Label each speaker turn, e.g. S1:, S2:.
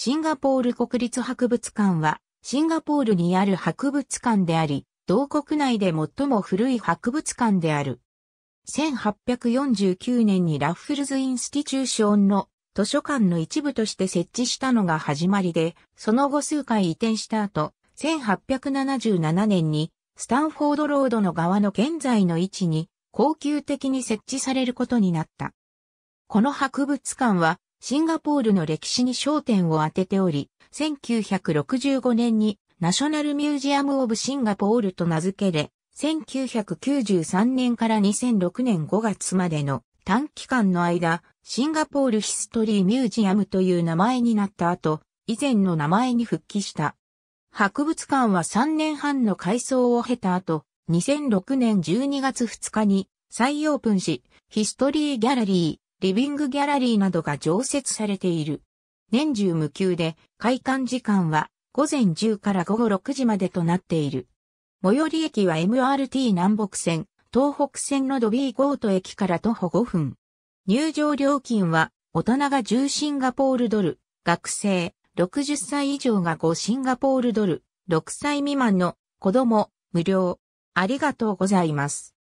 S1: シンガポール国立博物館は、シンガポールにある
S2: 博物館であり、同国内で最も古い博物館である。1849年にラッフルズ・インスティチューションの図書館の一部として設置したのが始まりで、その後数回移転した後、1877年にスタンフォードロードの側の現在の位置に恒久的に設置されることになった。この博物館はシンガポールの歴史に焦点を当てており、1965年にナショナルミュージアム・オブ・シンガポールと名付けれ、1993年から2006年5月までの短期間の間、シンガポールヒストリーミュージアムという名前になった後、以前の名前に復帰した。博物館は3年半の改装を経た後、2006年12月2日に再オープンし、ヒストリーギャラリー、リビングギャラリーなどが常設されている。年中無休で開館時間は午前10から午後6時までとなっている。最寄り駅は MRT 南北線、東北線のドビーゴート駅から徒歩5分。入場料金は大人が10シンガポールドル、学生60歳以上が5シンガポールドル、6歳未満
S1: の子供無料。ありがとうございます。